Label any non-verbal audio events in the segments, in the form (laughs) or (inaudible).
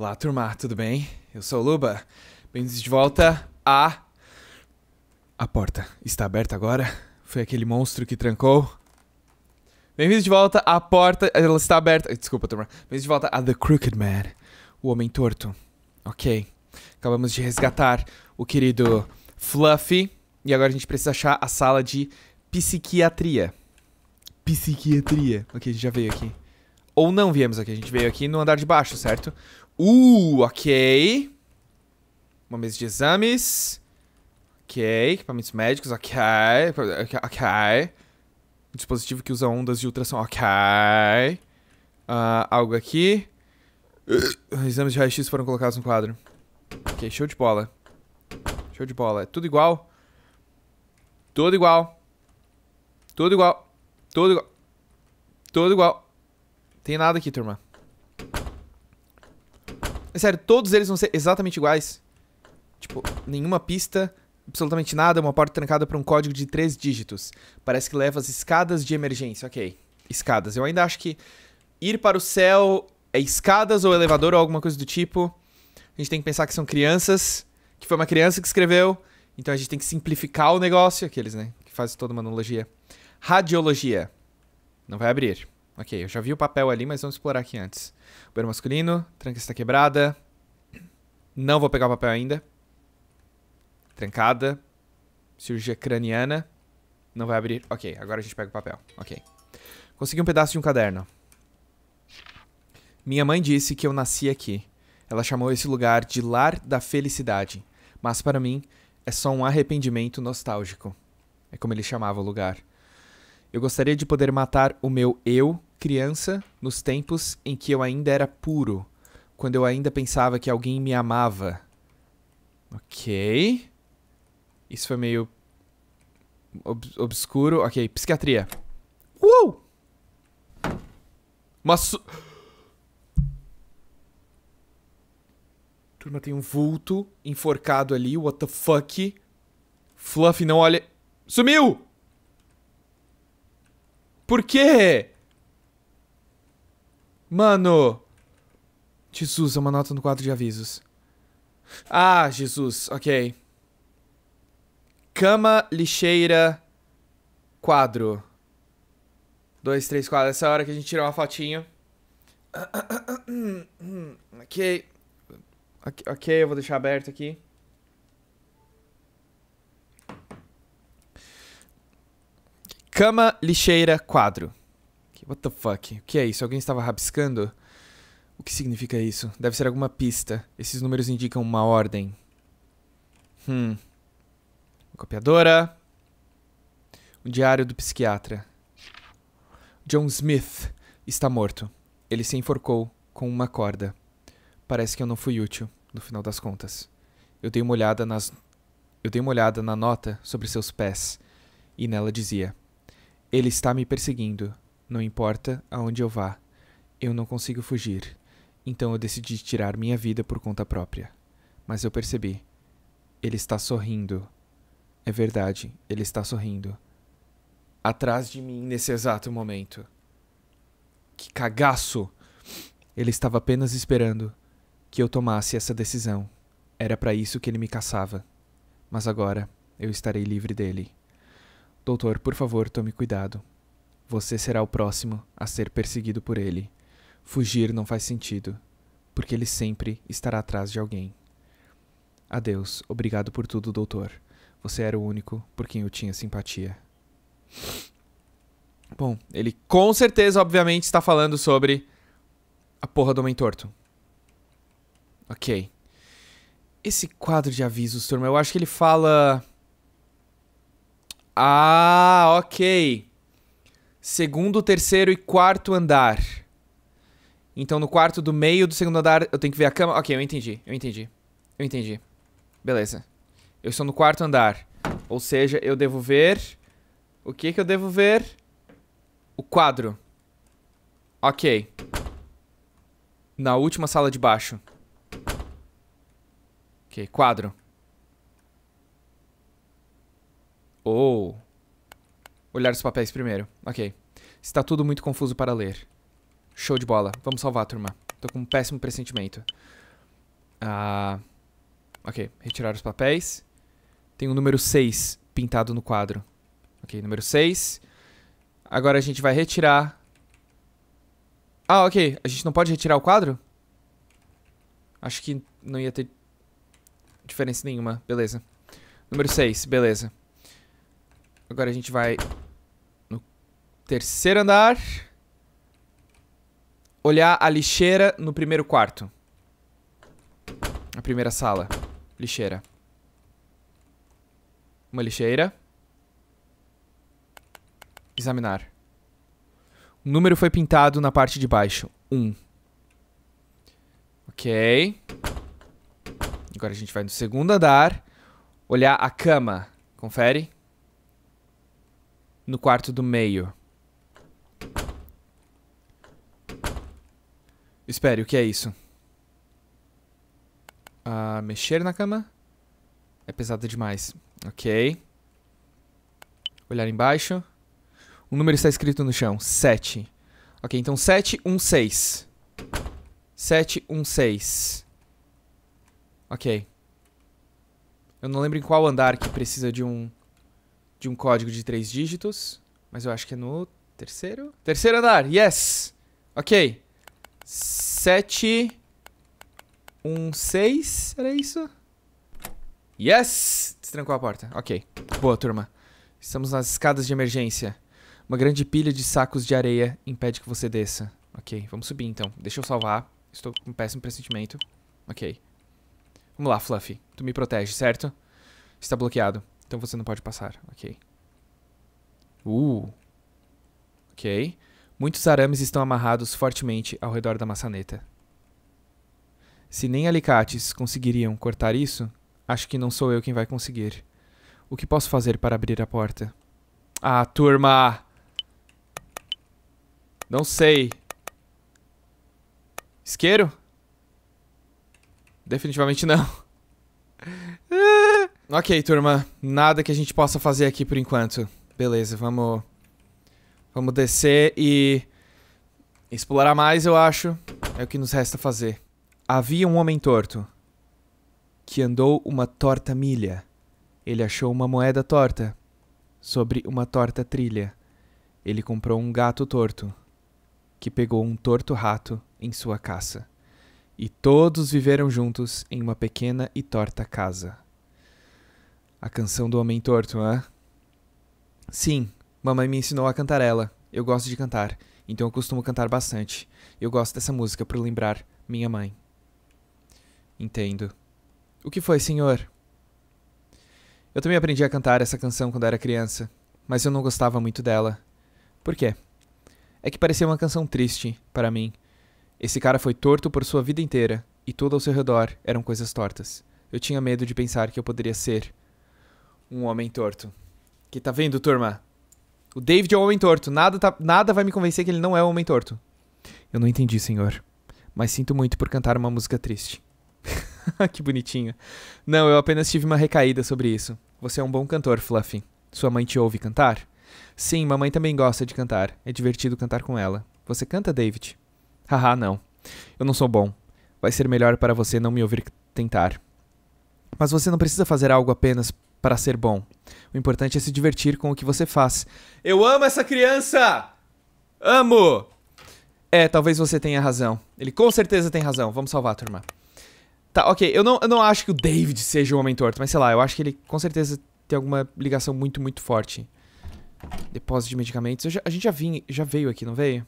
Olá, turma, tudo bem? Eu sou o Luba. Bem-vindos de volta a. A porta está aberta agora. Foi aquele monstro que trancou. Bem-vindos de volta à porta. Ela está aberta. Desculpa, turma. Bem-vindos de volta a The Crooked Man o Homem Torto. Ok. Acabamos de resgatar o querido Fluffy. E agora a gente precisa achar a sala de psiquiatria. Psiquiatria. Ok, a gente já veio aqui. Ou não viemos aqui, a gente veio aqui no andar de baixo, certo? Uh, ok. Uma mesa de exames. Ok. Equipamentos médicos, ok. Ok. Um dispositivo que usa ondas de ultrassom, ok. Uh, algo aqui. Ah, exames de raio-x foram colocados no quadro. Ok, show de bola. Show de bola. É tudo igual. Tudo igual. Tudo igual. Tudo igual. Tudo igual. Tem nada aqui, turma. É sério, todos eles vão ser exatamente iguais. Tipo, nenhuma pista, absolutamente nada, uma porta trancada por um código de três dígitos. Parece que leva as escadas de emergência. Ok, escadas. Eu ainda acho que ir para o céu é escadas ou elevador ou alguma coisa do tipo. A gente tem que pensar que são crianças, que foi uma criança que escreveu. Então a gente tem que simplificar o negócio, aqueles, né? Que faz toda uma analogia. Radiologia. Não vai abrir. Ok, eu já vi o papel ali, mas vamos explorar aqui antes. Banheiro masculino, tranca está quebrada. Não vou pegar o papel ainda. Trancada. Cirurgia craniana. Não vai abrir. Ok, agora a gente pega o papel. Ok. Consegui um pedaço de um caderno. Minha mãe disse que eu nasci aqui. Ela chamou esse lugar de Lar da Felicidade, mas para mim é só um arrependimento nostálgico. É como ele chamava o lugar. Eu gostaria de poder matar o meu eu, criança, nos tempos em que eu ainda era puro, quando eu ainda pensava que alguém me amava. Ok. Isso foi meio ob obscuro. Ok, psiquiatria. Uou! Uma su... Turma, tem um vulto enforcado ali. What the fuck? Fluffy não olha... Sumiu! Por quê? Mano. Jesus, é uma nota no quadro de avisos. Ah, Jesus, ok. Cama, lixeira, quadro. Dois, três, quadro. Essa é a hora que a gente tira uma fotinho. (coughs) Ok. Ok, eu vou deixar aberto aqui. Cama, lixeira, quadro. What the fuck? O que é isso? Alguém estava rabiscando? O que significa isso? Deve ser alguma pista. Esses números indicam uma ordem. Hum. Copiadora. O diário do psiquiatra. John Smith está morto. Ele se enforcou com uma corda. Parece que eu não fui útil, no final das contas. Eu dei uma olhada nas. Eu dei uma olhada na nota sobre seus pés. E nela dizia: ele está me perseguindo. Não importa aonde eu vá, eu não consigo fugir. Então eu decidi tirar minha vida por conta própria. Mas eu percebi. Ele está sorrindo. É verdade, ele está sorrindo. Atrás de mim nesse exato momento. Que cagaço! Ele estava apenas esperando que eu tomasse essa decisão. Era para isso que ele me caçava. Mas agora eu estarei livre dele. Doutor, por favor, tome cuidado. Você será o próximo a ser perseguido por ele. Fugir não faz sentido, porque ele sempre estará atrás de alguém. Adeus, obrigado por tudo, doutor. Você era o único por quem eu tinha simpatia. Bom, ele com certeza, obviamente, está falando sobre a porra do Homem Torto. Ok. Esse quadro de avisos, turma, eu acho que ele fala ah, ok. Segundo, terceiro e quarto andar. Então no quarto do meio do segundo andar eu tenho que ver a cama. Ok, eu entendi, eu entendi. Eu entendi. Beleza. Eu estou no quarto andar. Ou seja, eu devo ver. O que que eu devo ver? O quadro. Ok. Na última sala de baixo. Ok, quadro. Ou... Oh. Olhar os papéis primeiro. Ok. Está tudo muito confuso para ler. Show de bola. Vamos salvar, turma. Tô com um péssimo pressentimento. Ah... Ok. Retirar os papéis. Tem o número 6 pintado no quadro. Ok, número 6. Agora a gente vai retirar... Ah, ok. A gente não pode retirar o quadro? Acho que não ia ter diferença nenhuma. Beleza. Número 6, beleza. Agora a gente vai no terceiro andar. Olhar a lixeira no primeiro quarto. A primeira sala. Lixeira. Uma lixeira. Examinar. O número foi pintado na parte de baixo. 1. Um. Ok. Agora a gente vai no segundo andar. Olhar a cama. Confere no quarto do meio. Espere, o que é isso? Ah, mexer na cama? É pesado demais. Ok. Olhar embaixo. O número está escrito no chão. 7. Ok, então 716. 716. Ok. Eu não lembro em qual andar que precisa de um de um código de três dígitos, mas eu acho que é no terceiro? Terceiro andar, yes! Ok. 716, era isso? Yes! Destrancou a porta, ok. Boa, turma. Estamos nas escadas de emergência. Uma grande pilha de sacos de areia impede que você desça. Ok, vamos subir então. Deixa eu salvar. Estou com um péssimo pressentimento. Ok. Vamos lá, Fluffy. Tu me protege, certo? Está bloqueado. Então você não pode passar. Ok. Uh. Ok. Muitos arames estão amarrados fortemente ao redor da maçaneta. Se nem alicates conseguiriam cortar isso, acho que não sou eu quem vai conseguir. O que posso fazer para abrir a porta? Ah, turma! Não sei. Isqueiro? Definitivamente não. (laughs) Ah! Ok, turma. Nada que a gente possa fazer aqui por enquanto. Beleza, vamos... Vamos descer e... Explorar mais, eu acho. É o que nos resta fazer. Havia um homem torto. Que andou uma torta milha. Ele achou uma moeda torta. Sobre uma torta trilha. Ele comprou um gato torto. Que pegou um torto rato em sua caça. E todos viveram juntos em uma pequena e torta casa. A canção do Homem Torto, né? Sim, mamãe me ensinou a cantar ela. Eu gosto de cantar, então eu costumo cantar bastante. Eu gosto dessa música por lembrar minha mãe. Entendo. O que foi, senhor? Eu também aprendi a cantar essa canção quando era criança, mas eu não gostava muito dela. Por quê? É que parecia uma canção triste para mim. Esse cara foi torto por sua vida inteira, e tudo ao seu redor eram coisas tortas. Eu tinha medo de pensar que eu poderia ser um homem torto. Que tá vendo, turma? O David é um homem torto. Nada, tá, nada vai me convencer que ele não é um homem torto. Eu não entendi, senhor. Mas sinto muito por cantar uma música triste. (laughs) que bonitinho. Não, eu apenas tive uma recaída sobre isso. Você é um bom cantor, Fluffy. Sua mãe te ouve cantar? Sim, mamãe também gosta de cantar. É divertido cantar com ela. Você canta, David? Haha, não. Eu não sou bom. Vai ser melhor para você não me ouvir tentar. Mas você não precisa fazer algo apenas para ser bom. O importante é se divertir com o que você faz. Eu amo essa criança! Amo! É, talvez você tenha razão. Ele com certeza tem razão. Vamos salvar, turma. Tá, ok. Eu não, eu não acho que o David seja o homem torto, mas sei lá, eu acho que ele com certeza tem alguma ligação muito, muito forte. Depósito de medicamentos. Já, a gente já, vim, já veio aqui, não veio?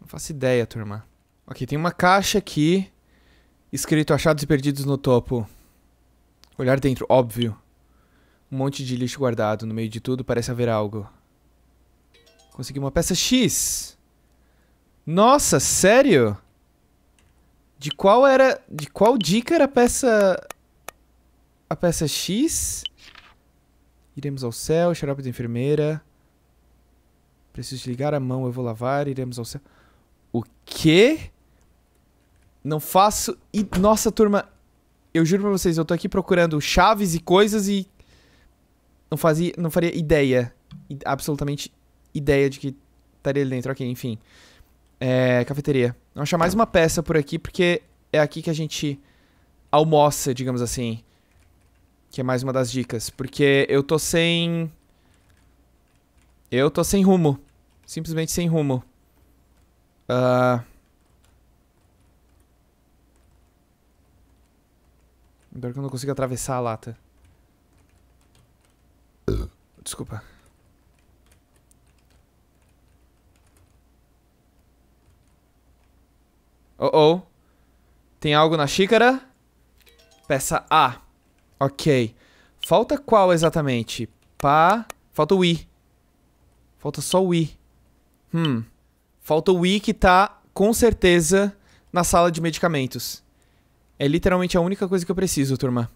Não faço ideia, turma. Ok, tem uma caixa aqui. Escrito achados e perdidos no topo. Olhar dentro, óbvio. Um monte de lixo guardado. No meio de tudo parece haver algo. Consegui uma peça X. Nossa, sério? De qual era... De qual dica era a peça... A peça X? Iremos ao céu, xarope da enfermeira. Preciso ligar a mão, eu vou lavar, iremos ao céu. O quê? Não faço... E... Nossa, turma, eu juro pra vocês, eu tô aqui procurando chaves e coisas e... Não fazia... Não faria ideia. Absolutamente ideia de que estaria ali dentro. Ok, enfim. É... Cafeteria. Vamos achar mais tá. uma peça por aqui, porque é aqui que a gente almoça, digamos assim. Que é mais uma das dicas. Porque eu tô sem... Eu tô sem rumo. Simplesmente sem rumo. Ahn... Uh... Melhor que eu não consigo atravessar a lata. Desculpa. Oh, oh. Tem algo na xícara? Peça A. Ok. Falta qual exatamente? Pá. Falta o I. Falta só o I. Hum. Falta o I que tá, com certeza, na sala de medicamentos. É literalmente a única coisa que eu preciso, turma.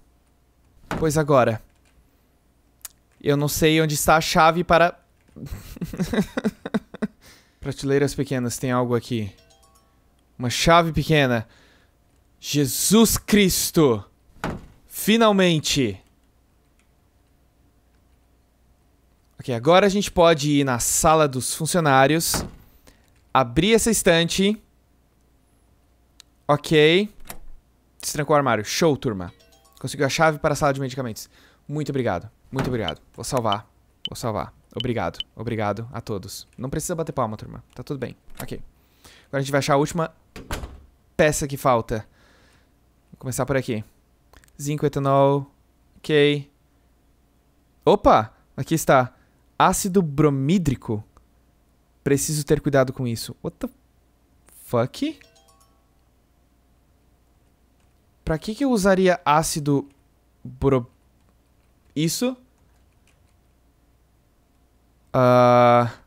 Pois agora. Eu não sei onde está a chave para... (laughs) Prateleiras pequenas, tem algo aqui. Uma chave pequena. Jesus Cristo! Finalmente! Ok, agora a gente pode ir na sala dos funcionários. Abrir essa estante. Ok destrancou o armário. Show, turma. Conseguiu a chave para a sala de medicamentos. Muito obrigado. Muito obrigado. Vou salvar. Vou salvar. Obrigado. Obrigado a todos. Não precisa bater palma, turma. Tá tudo bem. Ok. Agora a gente vai achar a última peça que falta. Vou começar por aqui. Zinco, etanol. Ok. Opa! Aqui está. Ácido bromídrico. Preciso ter cuidado com isso. What the fuck? Pra que que eu usaria ácido pro Isso? Ah... Uh...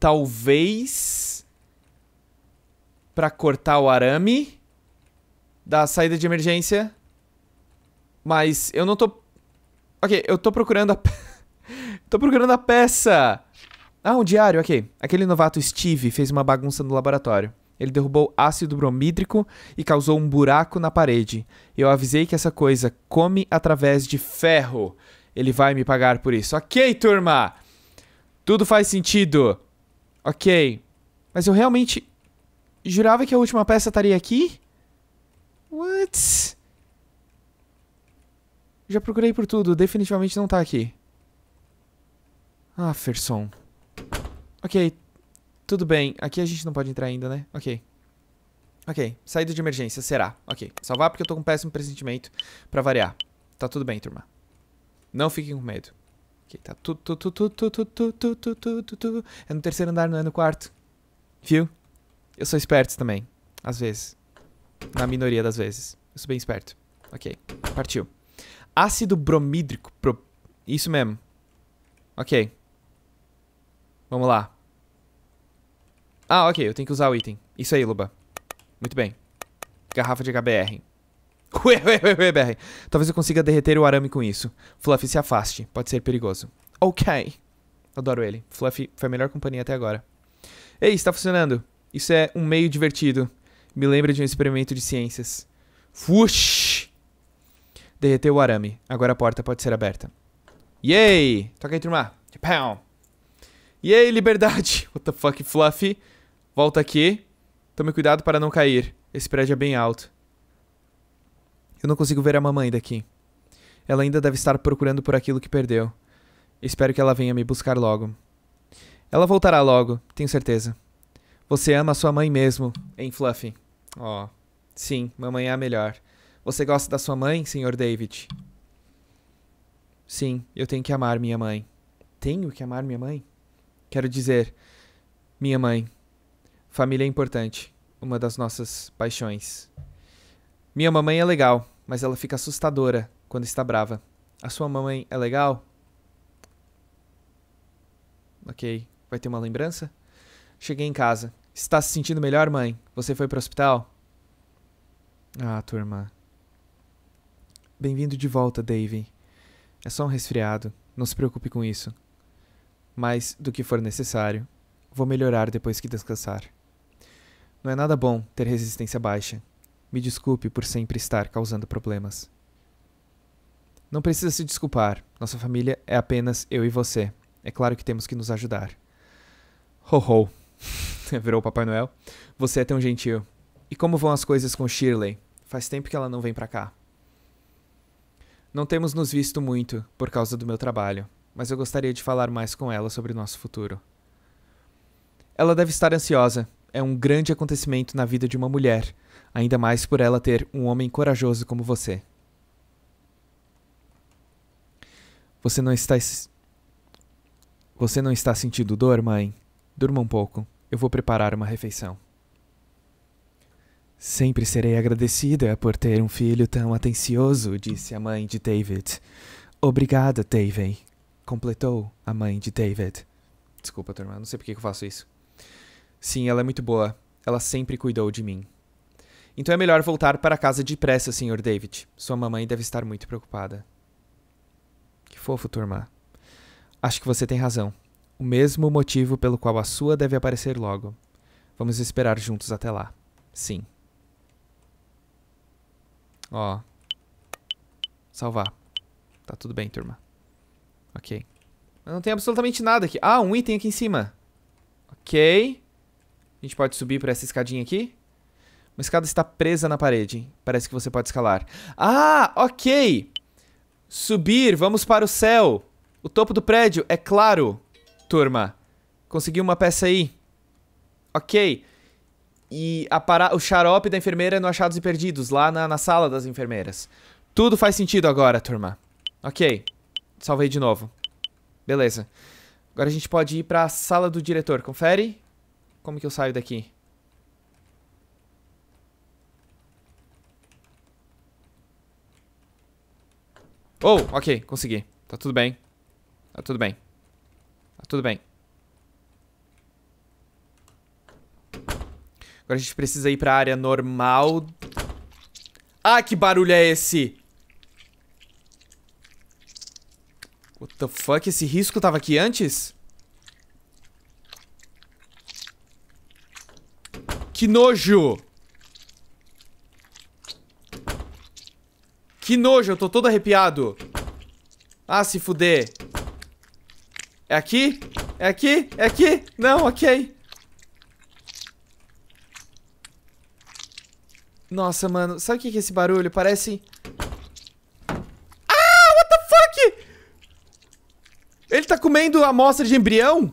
Talvez... Pra cortar o arame da saída de emergência. Mas eu não tô... Ok, eu tô procurando a... (laughs) tô procurando a peça! Ah, um diário, ok. Aquele novato Steve fez uma bagunça no laboratório. Ele derrubou ácido bromídrico e causou um buraco na parede. Eu avisei que essa coisa come através de ferro. Ele vai me pagar por isso. Ok, turma! Tudo faz sentido. Ok. Mas eu realmente. Jurava que a última peça estaria aqui? What? Já procurei por tudo. Definitivamente não tá aqui. Ah, Ferson. Ok, tudo bem, aqui a gente não pode entrar ainda, né? Ok. Ok, saída de emergência, será? Ok, salvar porque eu tô com um péssimo pressentimento pra variar. Tá tudo bem, turma. Não fiquem com medo. Ok, tá tudo tudo tudo tudo tudo tudo tudo tudo É no terceiro andar, não é no quarto. Viu? Eu sou esperto também. Às vezes. Na minoria das vezes. Eu sou bem esperto. Ok, partiu. Ácido bromídrico. Pro... Isso mesmo. Ok. Vamos lá. Ah, ok, eu tenho que usar o item. Isso aí, Luba. Muito bem. Garrafa de HBR. (laughs) Ué, ué, ué, ué, BR. Talvez eu consiga derreter o arame com isso. Fluffy se afaste. Pode ser perigoso. Ok. Adoro ele. Fluffy foi a melhor companhia até agora. Ei, está funcionando. Isso é um meio divertido. Me lembra de um experimento de ciências. Fush! Derreteu o arame. Agora a porta pode ser aberta. Yay! Toca aí, turma. Yay, liberdade! (laughs) What the fuck, Fluffy? Volta aqui. Tome cuidado para não cair. Esse prédio é bem alto. Eu não consigo ver a mamãe daqui. Ela ainda deve estar procurando por aquilo que perdeu. Espero que ela venha me buscar logo. Ela voltará logo, tenho certeza. Você ama sua mãe mesmo, hein, Fluffy? Ó, oh, sim, mamãe é a melhor. Você gosta da sua mãe, Sr. David? Sim, eu tenho que amar minha mãe. Tenho que amar minha mãe? Quero dizer, minha mãe. Família é importante, uma das nossas paixões. Minha mamãe é legal, mas ela fica assustadora quando está brava. A sua mamãe é legal? Ok, vai ter uma lembrança? Cheguei em casa. Está se sentindo melhor, mãe? Você foi para o hospital? Ah, turma. Bem-vindo de volta, Dave. É só um resfriado. Não se preocupe com isso. Mais do que for necessário, vou melhorar depois que descansar. Não é nada bom ter resistência baixa. Me desculpe por sempre estar causando problemas. Não precisa se desculpar. Nossa família é apenas eu e você. É claro que temos que nos ajudar. Ho ho. (laughs) Virou o Papai Noel. Você é tão gentil. E como vão as coisas com Shirley? Faz tempo que ela não vem para cá. Não temos nos visto muito por causa do meu trabalho, mas eu gostaria de falar mais com ela sobre o nosso futuro. Ela deve estar ansiosa é um grande acontecimento na vida de uma mulher, ainda mais por ela ter um homem corajoso como você. Você não está. Você não está sentindo dor, mãe? Durma um pouco. Eu vou preparar uma refeição. Sempre serei agradecida por ter um filho tão atencioso, disse a mãe de David. Obrigada, David, completou a mãe de David. Desculpa, turma, não sei por que eu faço isso. Sim, ela é muito boa. Ela sempre cuidou de mim. Então é melhor voltar para casa depressa, Sr. David. Sua mamãe deve estar muito preocupada. Que fofo, turma. Acho que você tem razão. O mesmo motivo pelo qual a sua deve aparecer logo. Vamos esperar juntos até lá. Sim. Ó. Salvar. Tá tudo bem, turma. Ok. Mas não tem absolutamente nada aqui. Ah, um item aqui em cima. Ok. A gente pode subir por essa escadinha aqui. Uma escada está presa na parede. Parece que você pode escalar. Ah, ok. Subir, vamos para o céu. O topo do prédio, é claro. Turma, consegui uma peça aí. Ok. E a para... o xarope da enfermeira no Achados e Perdidos, lá na, na sala das enfermeiras. Tudo faz sentido agora, turma. Ok. Salvei de novo. Beleza. Agora a gente pode ir para a sala do diretor. Confere. Como que eu saio daqui? Oh, ok, consegui. Tá tudo bem. Tá tudo bem. Tá tudo bem. Agora a gente precisa ir pra área normal. Ah, que barulho é esse? What the fuck? Esse risco tava aqui antes? Que nojo! Que nojo, eu tô todo arrepiado. Ah, se fuder. É aqui? É aqui? É aqui? Não, ok. Nossa, mano, sabe o que é esse barulho? Parece... Ah, what the fuck? Ele tá comendo amostra de embrião?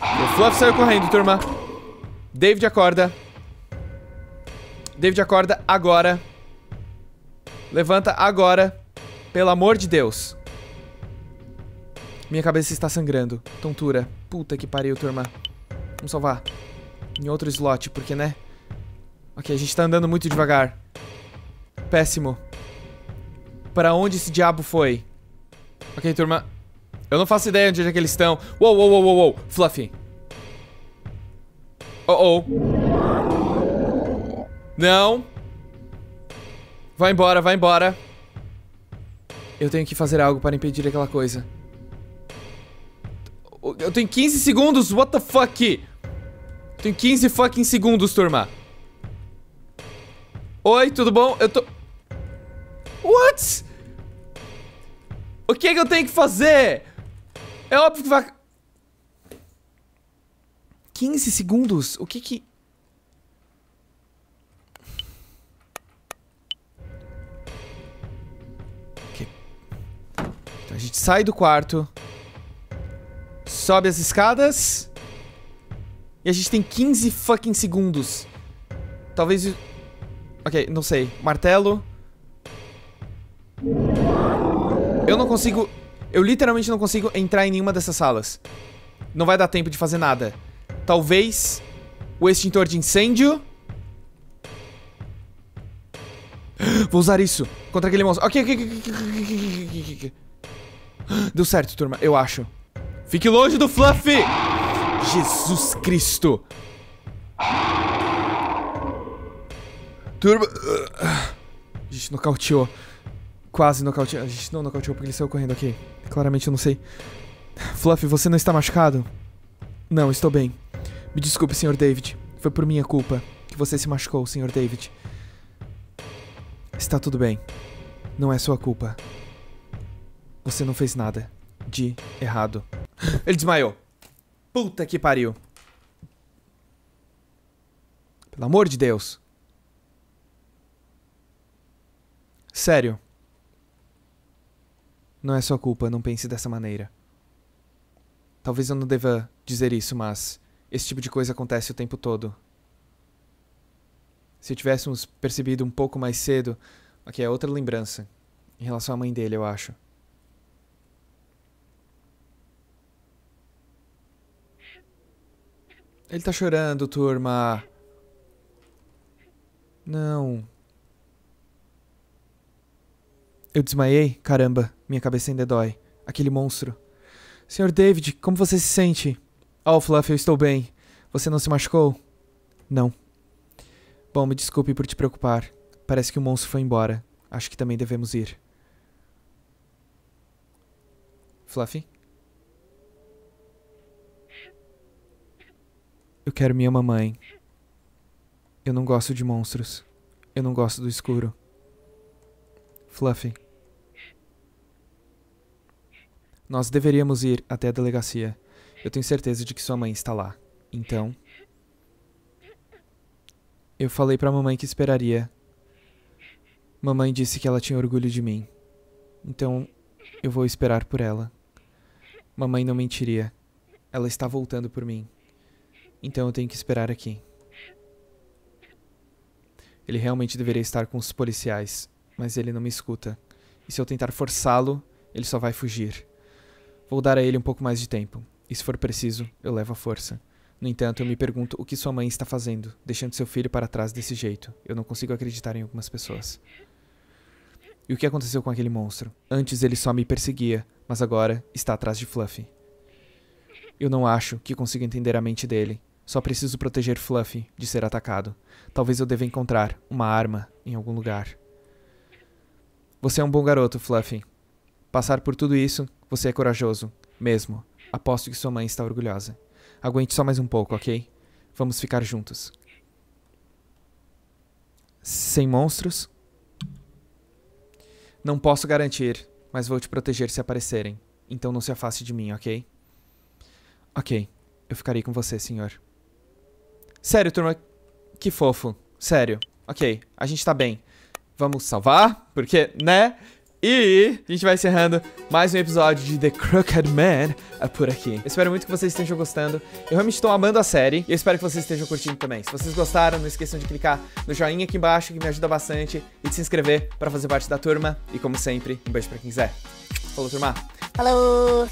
O Fluff saiu correndo, turma. David acorda. David acorda agora. Levanta agora. Pelo amor de Deus. Minha cabeça está sangrando. Tontura. Puta que pariu, turma. Vamos salvar. Em outro slot, porque, né? Ok, a gente tá andando muito devagar. Péssimo. Para onde esse diabo foi? Ok, turma. Eu não faço ideia onde é que eles estão. Uou, uou, uou, uou, uou. Fluffy. Oh, oh. Não. Vai embora, vai embora. Eu tenho que fazer algo para impedir aquela coisa. Eu tenho 15 segundos, what the fuck? Eu tenho 15 fucking segundos, turma. Oi, tudo bom? Eu tô... What? O que, é que eu tenho que fazer? É óbvio que vai. 15 segundos? O que que. Então a gente sai do quarto. Sobe as escadas. E a gente tem 15 fucking segundos. Talvez. Ok, não sei. Martelo. Eu não consigo eu literalmente não consigo entrar em nenhuma dessas salas. Não vai dar tempo de fazer nada. Talvez o extintor de incêndio. (gasps) Vou usar isso contra aquele monstro. Ok, ok, ok. Deu certo, turma, eu acho. Fique longe do Fluffy! Jesus Cristo! Turma. (sighs) Gente, nocauteou quase nocauteou. A gente não nocauteou porque ele saiu correndo aqui. Okay. Claramente eu não sei. Fluffy, você não está machucado? Não, estou bem. Me desculpe, Sr. David. Foi por minha culpa que você se machucou, Sr. David. Está tudo bem. Não é sua culpa. Você não fez nada de errado. Ele desmaiou. Puta que pariu. Pelo amor de Deus. Sério. Não é sua culpa, não pense dessa maneira. Talvez eu não deva dizer isso, mas esse tipo de coisa acontece o tempo todo. Se tivéssemos percebido um pouco mais cedo. Aqui é outra lembrança. Em relação à mãe dele, eu acho. Ele tá chorando, turma. Não. Eu desmaiei? Caramba. Minha cabeça ainda dói. Aquele monstro. Senhor David, como você se sente? Oh, Fluff, eu estou bem. Você não se machucou? Não. Bom, me desculpe por te preocupar. Parece que o monstro foi embora. Acho que também devemos ir. Fluffy? Eu quero minha mamãe. Eu não gosto de monstros. Eu não gosto do escuro. Fluffy. Nós deveríamos ir até a delegacia. Eu tenho certeza de que sua mãe está lá. Então. Eu falei para mamãe que esperaria. Mamãe disse que ela tinha orgulho de mim. Então, eu vou esperar por ela. Mamãe não mentiria. Ela está voltando por mim. Então eu tenho que esperar aqui. Ele realmente deveria estar com os policiais, mas ele não me escuta. E se eu tentar forçá-lo, ele só vai fugir. Vou dar a ele um pouco mais de tempo. E se for preciso, eu levo a força. No entanto, eu me pergunto o que sua mãe está fazendo, deixando seu filho para trás desse jeito. Eu não consigo acreditar em algumas pessoas. E o que aconteceu com aquele monstro? Antes ele só me perseguia, mas agora está atrás de Fluffy. Eu não acho que consigo entender a mente dele. Só preciso proteger Fluffy de ser atacado. Talvez eu deva encontrar uma arma em algum lugar. Você é um bom garoto, Fluffy. Passar por tudo isso você é corajoso, mesmo. Aposto que sua mãe está orgulhosa. Aguente só mais um pouco, ok? Vamos ficar juntos. Sem monstros? Não posso garantir, mas vou te proteger se aparecerem. Então não se afaste de mim, ok? Ok, eu ficarei com você, senhor. Sério, turma. Que fofo. Sério. Ok, a gente tá bem. Vamos salvar, porque, né? E a gente vai encerrando mais um episódio de The Crooked Man é por aqui. Eu espero muito que vocês estejam gostando. Eu realmente estou amando a série e eu espero que vocês estejam curtindo também. Se vocês gostaram, não esqueçam de clicar no joinha aqui embaixo, que me ajuda bastante, e de se inscrever para fazer parte da turma. E como sempre, um beijo para quem quiser. Falou, turma. Falou!